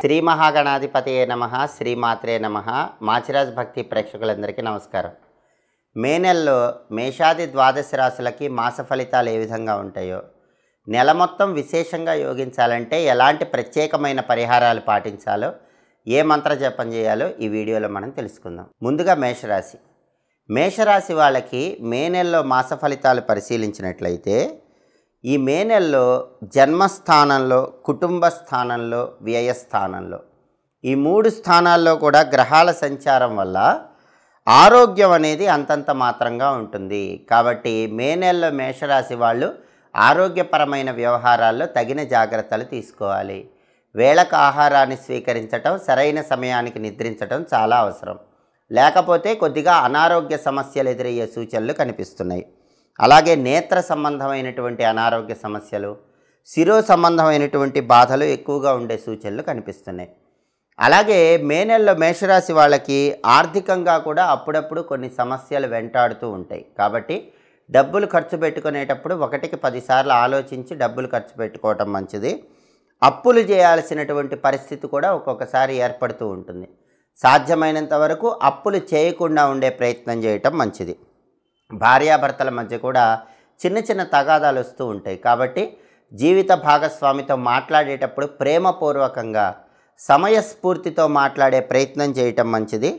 శ్రీ మహాగణాధిపతియే నమ శ్రీమాత్రే నమ మాచిరాజ్ భక్తి ప్రేక్షకులందరికీ నమస్కారం మే నెలలో మేషాది ద్వాదశ రాశులకి మాస ఫలితాలు ఏ విధంగా ఉంటాయో నెల మొత్తం విశేషంగా యోగించాలంటే ఎలాంటి ప్రత్యేకమైన పరిహారాలు పాటించాలో ఏ మంత్ర జపం చేయాలో ఈ వీడియోలో మనం తెలుసుకుందాం ముందుగా మేషరాశి మేషరాశి వాళ్ళకి మే నెలలో మాస ఫలితాలు పరిశీలించినట్లయితే ఈ మే నెలలో జన్మస్థానంలో కుటుంబ స్థానంలో వ్యయస్థానంలో ఈ మూడు స్థానాల్లో కూడా గ్రహాల సంచారం వల్ల ఆరోగ్యం అనేది అంతంత మాత్రంగా ఉంటుంది కాబట్టి మే నెలలో మేషరాశి వాళ్ళు ఆరోగ్యపరమైన వ్యవహారాల్లో తగిన జాగ్రత్తలు తీసుకోవాలి వేళకు ఆహారాన్ని స్వీకరించటం సరైన సమయానికి నిద్రించటం చాలా అవసరం లేకపోతే కొద్దిగా అనారోగ్య సమస్యలు ఎదురయ్యే సూచనలు కనిపిస్తున్నాయి అలాగే నేత్ర సంబంధమైనటువంటి అనారోగ్య సమస్యలు శిరో సంబంధమైనటువంటి బాధలు ఎక్కువగా ఉండే సూచనలు కనిపిస్తున్నాయి అలాగే మే నెలలో మేషరాశి వాళ్ళకి ఆర్థికంగా కూడా అప్పుడప్పుడు కొన్ని సమస్యలు వెంటాడుతూ ఉంటాయి కాబట్టి డబ్బులు ఖర్చు పెట్టుకునేటప్పుడు ఒకటికి పదిసార్లు ఆలోచించి డబ్బులు ఖర్చు పెట్టుకోవటం మంచిది అప్పులు చేయాల్సినటువంటి పరిస్థితి కూడా ఒక్కొక్కసారి ఏర్పడుతూ ఉంటుంది సాధ్యమైనంత వరకు అప్పులు చేయకుండా ఉండే ప్రయత్నం చేయటం మంచిది భార్యాభర్తల మధ్య కూడా చిన్న చిన్న తగాదాలు వస్తూ ఉంటాయి కాబట్టి జీవిత భాగస్వామితో మాట్లాడేటప్పుడు ప్రేమపూర్వకంగా సమయస్ఫూర్తితో మాట్లాడే ప్రయత్నం చేయటం మంచిది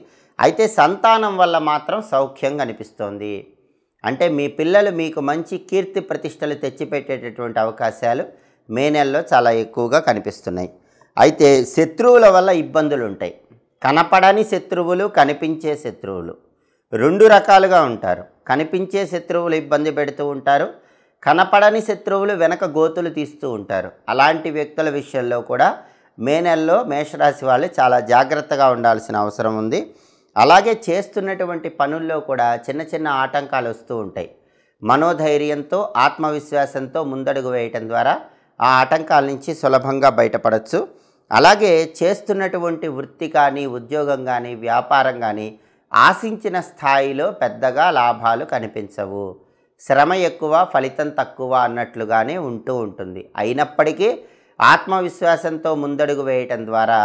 అయితే సంతానం వల్ల మాత్రం సౌఖ్యం కనిపిస్తోంది అంటే మీ పిల్లలు మీకు మంచి కీర్తి ప్రతిష్టలు తెచ్చిపెట్టేటటువంటి అవకాశాలు మే నెలలో చాలా ఎక్కువగా కనిపిస్తున్నాయి అయితే శత్రువుల వల్ల ఇబ్బందులు ఉంటాయి కనపడని శత్రువులు కనిపించే శత్రువులు రెండు రకాలుగా ఉంటారు కనిపించే శత్రువులు ఇబ్బంది పెడుతూ ఉంటారు కనపడని శత్రువులు వెనక గోతులు తీస్తూ ఉంటారు అలాంటి వ్యక్తుల విషయంలో కూడా మే నెలలో మేషరాశి వాళ్ళు చాలా జాగ్రత్తగా ఉండాల్సిన అవసరం ఉంది అలాగే చేస్తున్నటువంటి పనుల్లో కూడా చిన్న చిన్న ఆటంకాలు వస్తూ ఉంటాయి మనోధైర్యంతో ఆత్మవిశ్వాసంతో ముందడుగు వేయటం ద్వారా ఆ ఆటంకాల నుంచి సులభంగా బయటపడవచ్చు అలాగే చేస్తున్నటువంటి వృత్తి కానీ ఉద్యోగం కానీ వ్యాపారం కానీ ఆశించిన స్థాయిలో పెద్దగా లాభాలు కనిపించవు శ్రమ ఎక్కువ ఫలితం తక్కువ అన్నట్లుగానే ఉంటూ ఉంటుంది అయినప్పటికీ ఆత్మవిశ్వాసంతో ముందడుగు వేయటం ద్వారా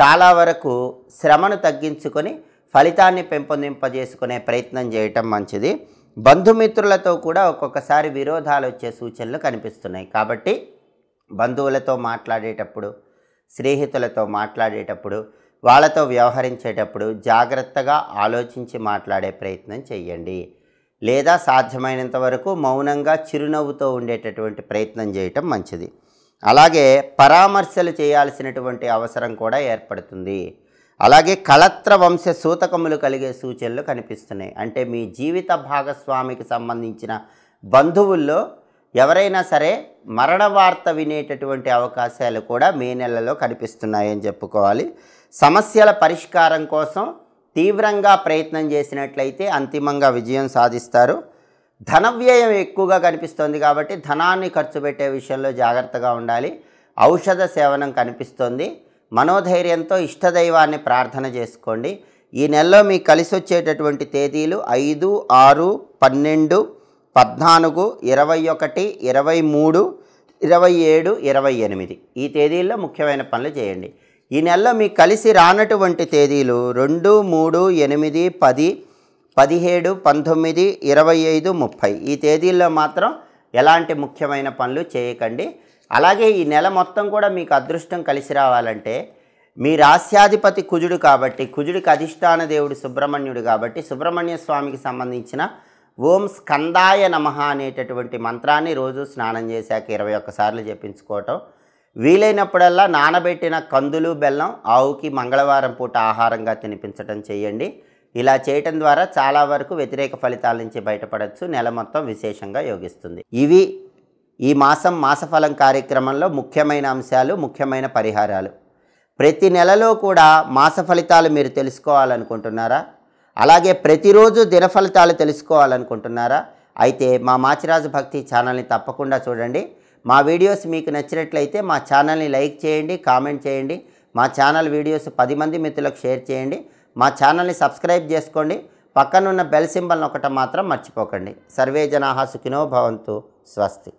చాలా వరకు శ్రమను తగ్గించుకొని ఫలితాన్ని పెంపొందింపజేసుకునే ప్రయత్నం చేయటం మంచిది బంధుమిత్రులతో కూడా ఒక్కొక్కసారి విరోధాలు వచ్చే సూచనలు కనిపిస్తున్నాయి కాబట్టి బంధువులతో మాట్లాడేటప్పుడు స్నేహితులతో మాట్లాడేటప్పుడు వాళ్ళతో వ్యవహరించేటప్పుడు జాగ్రత్తగా ఆలోచించి మాట్లాడే ప్రయత్నం చేయండి లేదా సాధ్యమైనంత వరకు మౌనంగా చిరునవ్వుతో ఉండేటటువంటి ప్రయత్నం చేయటం మంచిది అలాగే పరామర్శలు చేయాల్సినటువంటి అవసరం కూడా ఏర్పడుతుంది అలాగే కళత్ర వంశ సూతకములు కలిగే సూచనలు కనిపిస్తున్నాయి అంటే మీ జీవిత భాగస్వామికి సంబంధించిన బంధువుల్లో ఎవరైనా సరే మరణ వార్త వినేటటువంటి అవకాశాలు కూడా మే నెలలో కనిపిస్తున్నాయని చెప్పుకోవాలి సమస్యల పరిష్కారం కోసం తీవ్రంగా ప్రయత్నం చేసినట్లయితే అంతిమంగా విజయం సాధిస్తారు ధన వ్యయం ఎక్కువగా కనిపిస్తోంది కాబట్టి ధనాన్ని ఖర్చు పెట్టే విషయంలో జాగ్రత్తగా ఉండాలి ఔషధ సేవనం కనిపిస్తోంది మనోధైర్యంతో ఇష్టదైవాన్ని ప్రార్థన చేసుకోండి ఈ నెలలో మీకు కలిసి వచ్చేటటువంటి తేదీలు ఐదు ఆరు పన్నెండు పద్నాలుగు ఇరవై ఒకటి ఇరవై మూడు ఇరవై ఏడు ఇరవై ఎనిమిది ఈ తేదీల్లో ముఖ్యమైన పనులు చేయండి ఈ నెలలో మీకు కలిసి రానటువంటి తేదీలు రెండు మూడు ఎనిమిది పది పదిహేడు పంతొమ్మిది ఇరవై ఐదు ముప్పై ఈ తేదీల్లో మాత్రం ఎలాంటి ముఖ్యమైన పనులు చేయకండి అలాగే ఈ నెల మొత్తం కూడా మీకు అదృష్టం కలిసి రావాలంటే మీ రాస్యాధిపతి కుజుడు కాబట్టి కుజుడికి అధిష్టాన దేవుడు సుబ్రహ్మణ్యుడు కాబట్టి సుబ్రహ్మణ్య స్వామికి సంబంధించిన ఓం స్కందాయ నమ అనేటటువంటి మంత్రాన్ని రోజు స్నానం చేశాక ఇరవై ఒక్కసార్లు చెప్పించుకోవటం వీలైనప్పుడల్లా నానబెట్టిన కందులు బెల్లం ఆవుకి మంగళవారం పూట ఆహారంగా తినిపించడం చేయండి ఇలా చేయటం ద్వారా చాలా వరకు వ్యతిరేక ఫలితాల నుంచి బయటపడవచ్చు నెల మొత్తం విశేషంగా యోగిస్తుంది ఇవి ఈ మాసం మాసఫలం కార్యక్రమంలో ముఖ్యమైన అంశాలు ముఖ్యమైన పరిహారాలు ప్రతి నెలలో కూడా మాస ఫలితాలు మీరు తెలుసుకోవాలనుకుంటున్నారా అలాగే ప్రతిరోజు దినఫలితాలు తెలుసుకోవాలనుకుంటున్నారా అయితే మా మాచిరాజు భక్తి ఛానల్ని తప్పకుండా చూడండి మా వీడియోస్ మీకు నచ్చినట్లయితే మా ఛానల్ని లైక్ చేయండి కామెంట్ చేయండి మా ఛానల్ వీడియోస్ పది మంది మిత్రులకు షేర్ చేయండి మా ఛానల్ని సబ్స్క్రైబ్ చేసుకోండి పక్కనున్న బెల్ సింబల్ని ఒకటి మాత్రం మర్చిపోకండి సర్వే జనాహ సుఖినో భవంతు స్వస్తి